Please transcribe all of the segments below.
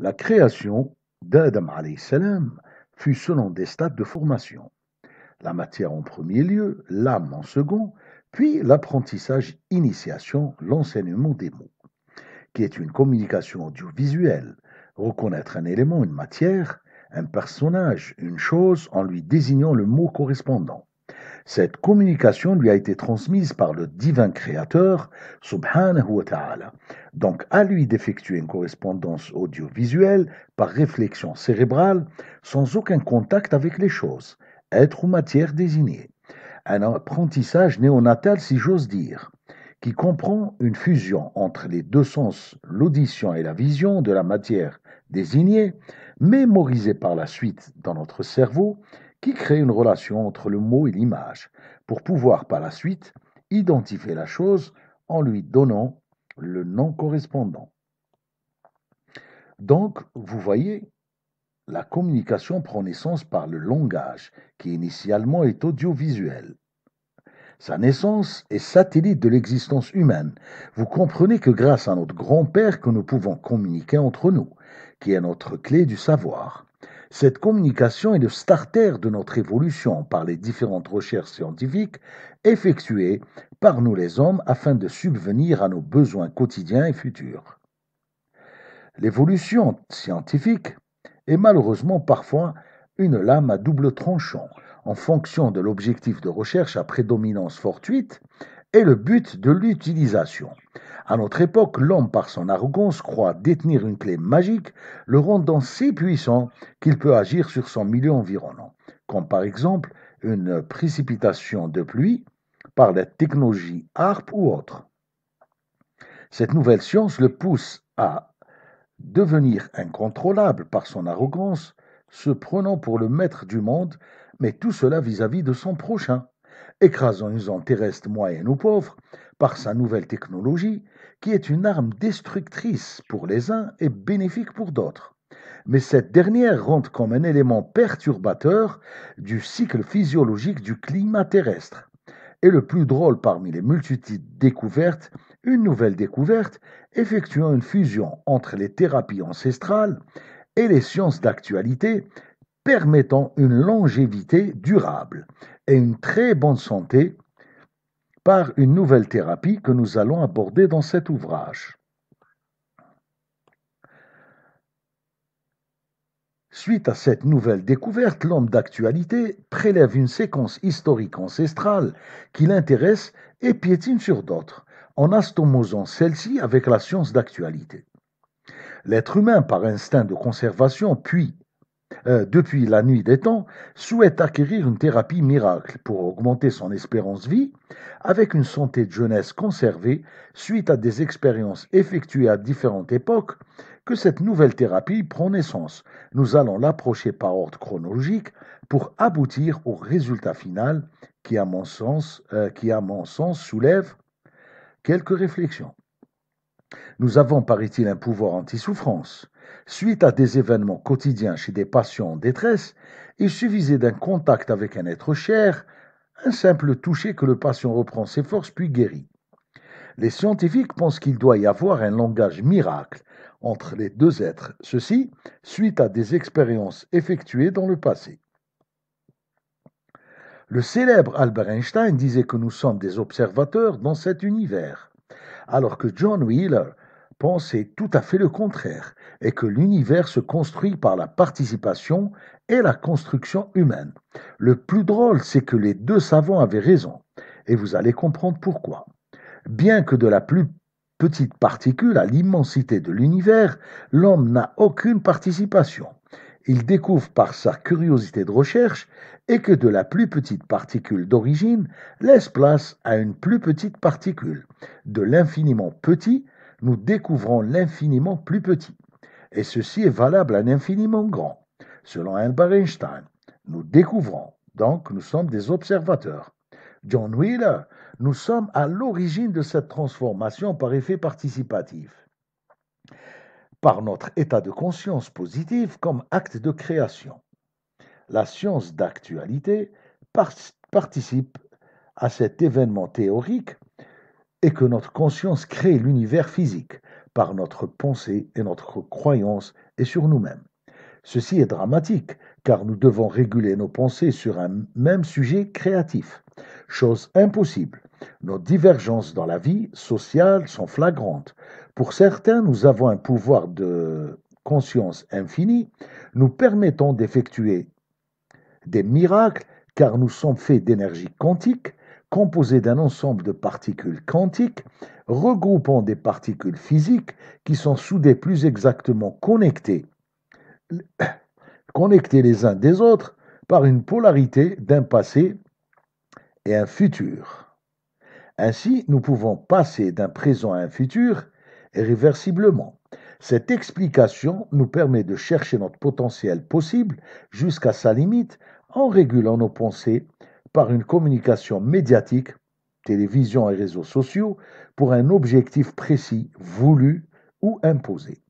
La création d'Adam Selem fut selon des stades de formation, la matière en premier lieu, l'âme en second, puis l'apprentissage initiation, l'enseignement des mots, qui est une communication audiovisuelle, reconnaître un élément, une matière, un personnage, une chose en lui désignant le mot correspondant. Cette communication lui a été transmise par le divin créateur, subhanahu wa ta'ala. Donc à lui d'effectuer une correspondance audiovisuelle par réflexion cérébrale, sans aucun contact avec les choses, être ou matière désignée. Un apprentissage néonatal, si j'ose dire qui comprend une fusion entre les deux sens, l'audition et la vision de la matière désignée, mémorisée par la suite dans notre cerveau, qui crée une relation entre le mot et l'image, pour pouvoir par la suite identifier la chose en lui donnant le nom correspondant. Donc, vous voyez, la communication prend naissance par le langage, qui initialement est audiovisuel. Sa naissance est satellite de l'existence humaine. Vous comprenez que grâce à notre grand-père que nous pouvons communiquer entre nous, qui est notre clé du savoir. Cette communication est le starter de notre évolution par les différentes recherches scientifiques effectuées par nous les hommes afin de subvenir à nos besoins quotidiens et futurs. L'évolution scientifique est malheureusement parfois une lame à double tranchant en fonction de l'objectif de recherche à prédominance fortuite et le but de l'utilisation. À notre époque, l'homme, par son arrogance, croit détenir une clé magique, le rendant si puissant qu'il peut agir sur son milieu environnant, comme par exemple une précipitation de pluie par la technologie ARP ou autre. Cette nouvelle science le pousse à devenir incontrôlable par son arrogance, se prenant pour le maître du monde, mais tout cela vis-à-vis de son prochain, écrasant une zone terrestre moyenne ou pauvre par sa nouvelle technologie, qui est une arme destructrice pour les uns et bénéfique pour d'autres. Mais cette dernière rentre comme un élément perturbateur du cycle physiologique du climat terrestre. Et le plus drôle parmi les multitudes découvertes, une nouvelle découverte effectuant une fusion entre les thérapies ancestrales et les sciences d'actualité permettant une longévité durable et une très bonne santé par une nouvelle thérapie que nous allons aborder dans cet ouvrage. Suite à cette nouvelle découverte, l'homme d'actualité prélève une séquence historique ancestrale qui l'intéresse et piétine sur d'autres, en astomosant celle-ci avec la science d'actualité. L'être humain, par instinct de conservation, puis euh, depuis la nuit des temps, souhaite acquérir une thérapie miracle pour augmenter son espérance vie avec une santé de jeunesse conservée suite à des expériences effectuées à différentes époques, que cette nouvelle thérapie prend naissance. Nous allons l'approcher par ordre chronologique pour aboutir au résultat final qui, à mon sens, euh, qui à mon sens soulève quelques réflexions. Nous avons, paraît-il, un pouvoir anti-souffrance. Suite à des événements quotidiens chez des patients en détresse, il suffisait d'un contact avec un être cher, un simple toucher que le patient reprend ses forces puis guérit. Les scientifiques pensent qu'il doit y avoir un langage miracle entre les deux êtres, ceci suite à des expériences effectuées dans le passé. Le célèbre Albert Einstein disait que nous sommes des observateurs dans cet univers, alors que John Wheeler Pensez tout à fait le contraire et que l'univers se construit par la participation et la construction humaine. Le plus drôle, c'est que les deux savants avaient raison, et vous allez comprendre pourquoi. Bien que de la plus petite particule à l'immensité de l'univers, l'homme n'a aucune participation. Il découvre par sa curiosité de recherche et que de la plus petite particule d'origine laisse place à une plus petite particule, de l'infiniment petit nous découvrons l'infiniment plus petit. Et ceci est valable à l'infiniment grand. Selon Albert Einstein, nous découvrons, donc nous sommes des observateurs. John Wheeler, nous sommes à l'origine de cette transformation par effet participatif. Par notre état de conscience positive comme acte de création. La science d'actualité participe à cet événement théorique et que notre conscience crée l'univers physique par notre pensée et notre croyance et sur nous-mêmes. Ceci est dramatique car nous devons réguler nos pensées sur un même sujet créatif, chose impossible. Nos divergences dans la vie sociale sont flagrantes. Pour certains, nous avons un pouvoir de conscience infini. nous permettons d'effectuer des miracles car nous sommes faits d'énergie quantique, composé d'un ensemble de particules quantiques regroupant des particules physiques qui sont soudées plus exactement connectées, connectées les uns des autres par une polarité d'un passé et un futur. Ainsi, nous pouvons passer d'un présent à un futur irréversiblement. réversiblement. Cette explication nous permet de chercher notre potentiel possible jusqu'à sa limite en régulant nos pensées par une communication médiatique, télévision et réseaux sociaux, pour un objectif précis, voulu ou imposé.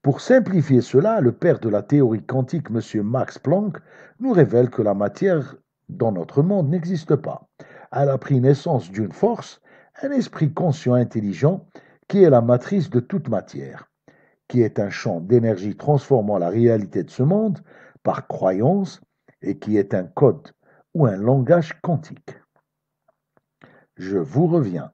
Pour simplifier cela, le père de la théorie quantique, M. Max Planck, nous révèle que la matière dans notre monde n'existe pas. Elle a pris naissance d'une force, un esprit conscient intelligent, qui est la matrice de toute matière, qui est un champ d'énergie transformant la réalité de ce monde par croyance et qui est un code ou un langage quantique. Je vous reviens.